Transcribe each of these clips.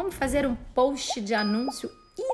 como fazer um post de anúncio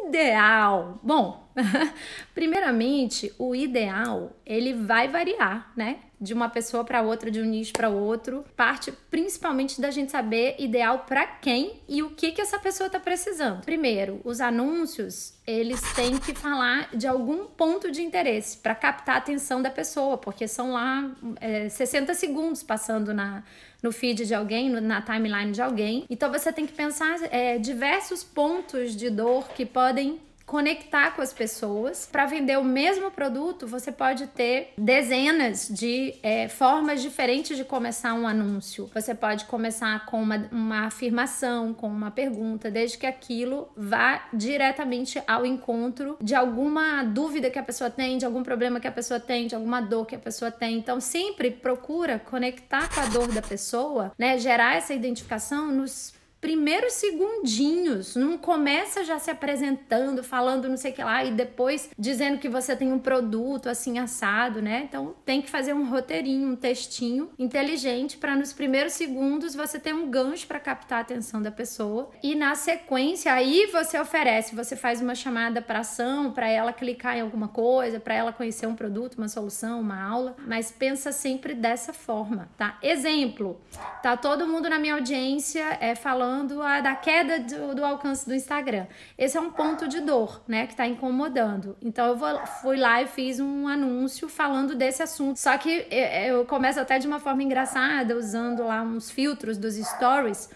ideal. Bom, Primeiramente, o ideal ele vai variar, né? De uma pessoa para outra, de um nicho para outro. Parte principalmente da gente saber ideal para quem e o que que essa pessoa está precisando. Primeiro, os anúncios eles têm que falar de algum ponto de interesse para captar a atenção da pessoa, porque são lá é, 60 segundos passando na, no feed de alguém, na timeline de alguém. Então você tem que pensar é, diversos pontos de dor que podem conectar com as pessoas. Para vender o mesmo produto, você pode ter dezenas de é, formas diferentes de começar um anúncio. Você pode começar com uma, uma afirmação, com uma pergunta, desde que aquilo vá diretamente ao encontro de alguma dúvida que a pessoa tem, de algum problema que a pessoa tem, de alguma dor que a pessoa tem. Então, sempre procura conectar com a dor da pessoa, né? Gerar essa identificação nos primeiros segundinhos. Não começa já se apresentando, falando não sei o que lá e depois dizendo que você tem um produto assim assado, né? Então tem que fazer um roteirinho, um textinho inteligente para nos primeiros segundos você ter um gancho para captar a atenção da pessoa e na sequência aí você oferece, você faz uma chamada para ação, para ela clicar em alguma coisa, para ela conhecer um produto, uma solução, uma aula, mas pensa sempre dessa forma, tá? Exemplo, tá todo mundo na minha audiência é falando falando a da queda do, do alcance do Instagram. Esse é um ponto de dor, né, que está incomodando. Então eu vou, fui lá e fiz um anúncio falando desse assunto. Só que é, é, eu começo até de uma forma engraçada, usando lá uns filtros dos stories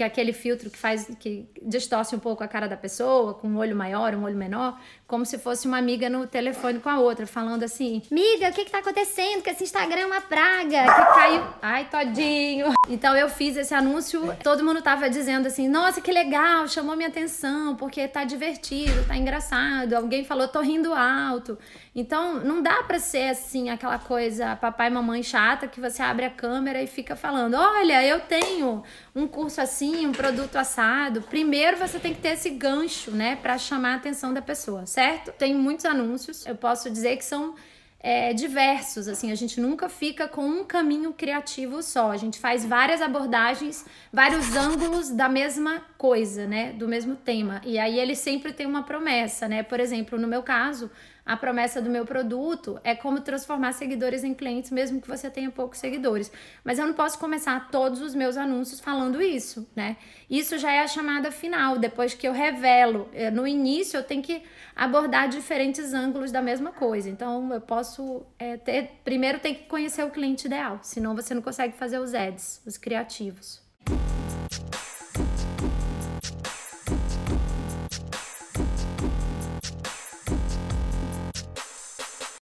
que é aquele filtro que faz que distorce um pouco a cara da pessoa, com um olho maior, um olho menor, como se fosse uma amiga no telefone com a outra, falando assim: "Miga, o que que tá acontecendo? Que esse Instagram é uma praga, que caiu". Ai, todinho. Então eu fiz esse anúncio, todo mundo tava dizendo assim: "Nossa, que legal, chamou minha atenção, porque tá divertido, tá engraçado". Alguém falou: "Tô rindo alto". Então, não dá para ser assim aquela coisa papai e mamãe chata que você abre a câmera e fica falando: "Olha, eu tenho um curso assim assim, um produto assado, primeiro você tem que ter esse gancho, né, para chamar a atenção da pessoa, certo? Tem muitos anúncios, eu posso dizer que são é, diversos, assim, a gente nunca fica com um caminho criativo só, a gente faz várias abordagens, vários ângulos da mesma coisa, né, do mesmo tema, e aí ele sempre tem uma promessa, né, por exemplo, no meu caso, a promessa do meu produto é como transformar seguidores em clientes, mesmo que você tenha poucos seguidores. Mas eu não posso começar todos os meus anúncios falando isso, né? Isso já é a chamada final, depois que eu revelo. Eh, no início, eu tenho que abordar diferentes ângulos da mesma coisa. Então, eu posso é, ter. Primeiro, tem que conhecer o cliente ideal, senão você não consegue fazer os ads, os criativos.